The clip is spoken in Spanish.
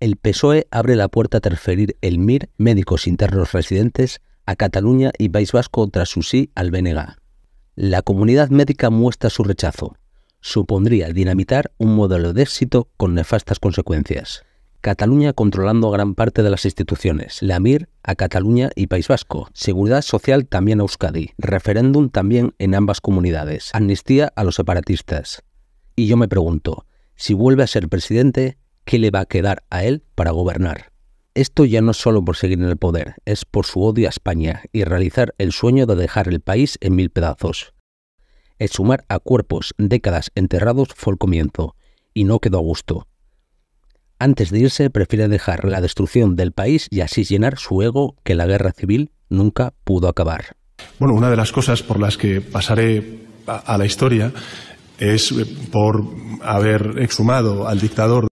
El PSOE abre la puerta a transferir el MIR, médicos internos residentes, a Cataluña y País Vasco tras su sí al BNG. La comunidad médica muestra su rechazo. Supondría dinamitar un modelo de éxito con nefastas consecuencias. Cataluña controlando gran parte de las instituciones. La MIR a Cataluña y País Vasco. Seguridad social también a Euskadi. Referéndum también en ambas comunidades. Amnistía a los separatistas. Y yo me pregunto, si vuelve a ser presidente, qué le va a quedar a él para gobernar. Esto ya no es solo por seguir en el poder, es por su odio a España y realizar el sueño de dejar el país en mil pedazos. El sumar a cuerpos décadas enterrados fue el comienzo, y no quedó a gusto. Antes de irse, prefiere dejar la destrucción del país y así llenar su ego que la guerra civil nunca pudo acabar. Bueno, una de las cosas por las que pasaré a la historia es eh, por haber exhumado al dictador